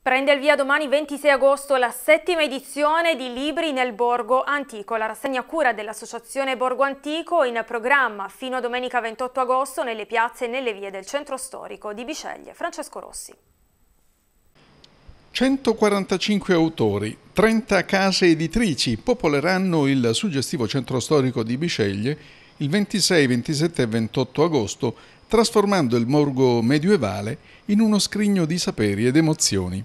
Prende il via domani 26 agosto la settima edizione di Libri nel Borgo Antico, la rassegna cura dell'Associazione Borgo Antico in programma fino a domenica 28 agosto nelle piazze e nelle vie del centro storico di Biceglie. Francesco Rossi. 145 autori, 30 case editrici popoleranno il suggestivo centro storico di Biceglie il 26, 27 e 28 agosto trasformando il morgo medievale in uno scrigno di saperi ed emozioni.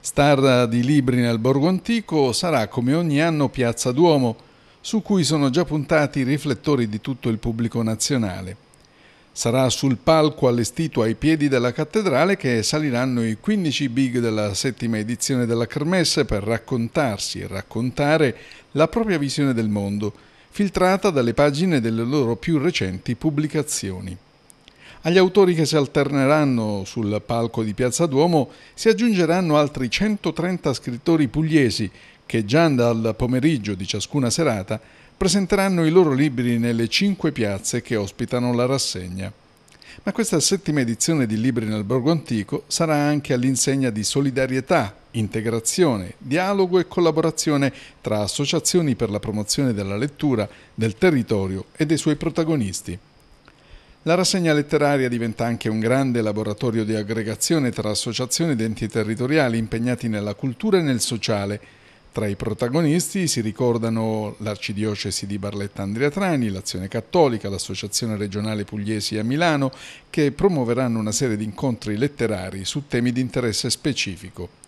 Star di libri nel borgo antico sarà come ogni anno Piazza Duomo, su cui sono già puntati i riflettori di tutto il pubblico nazionale. Sarà sul palco allestito ai piedi della cattedrale che saliranno i 15 big della settima edizione della Kermesse per raccontarsi e raccontare la propria visione del mondo, filtrata dalle pagine delle loro più recenti pubblicazioni. Agli autori che si alterneranno sul palco di Piazza Duomo si aggiungeranno altri 130 scrittori pugliesi che già dal pomeriggio di ciascuna serata presenteranno i loro libri nelle cinque piazze che ospitano la rassegna. Ma questa settima edizione di Libri nel Borgo Antico sarà anche all'insegna di solidarietà, integrazione, dialogo e collaborazione tra associazioni per la promozione della lettura, del territorio e dei suoi protagonisti. La rassegna letteraria diventa anche un grande laboratorio di aggregazione tra associazioni ed enti territoriali impegnati nella cultura e nel sociale. Tra i protagonisti si ricordano l'Arcidiocesi di Barletta Andrea Trani, l'Azione Cattolica, l'Associazione Regionale Pugliesi a Milano, che promuoveranno una serie di incontri letterari su temi di interesse specifico.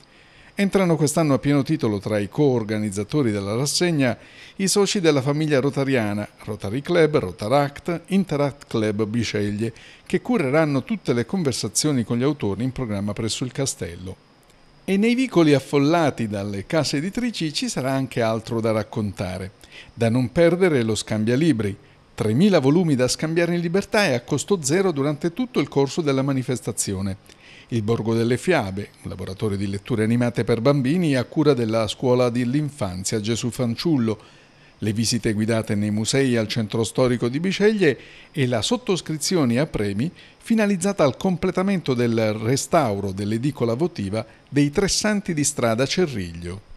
Entrano quest'anno a pieno titolo tra i co-organizzatori della rassegna i soci della famiglia rotariana Rotary Club, Rotaract, Interact Club Bisceglie, che cureranno tutte le conversazioni con gli autori in programma presso il castello. E nei vicoli affollati dalle case editrici ci sarà anche altro da raccontare. Da non perdere lo scambia libri, 3.000 volumi da scambiare in libertà e a costo zero durante tutto il corso della manifestazione. Il Borgo delle Fiabe, un laboratorio di letture animate per bambini a cura della Scuola dell'Infanzia Gesù Fanciullo, le visite guidate nei musei al centro storico di Biceglie e la sottoscrizione a premi finalizzata al completamento del restauro dell'edicola votiva dei tre santi di strada Cerriglio.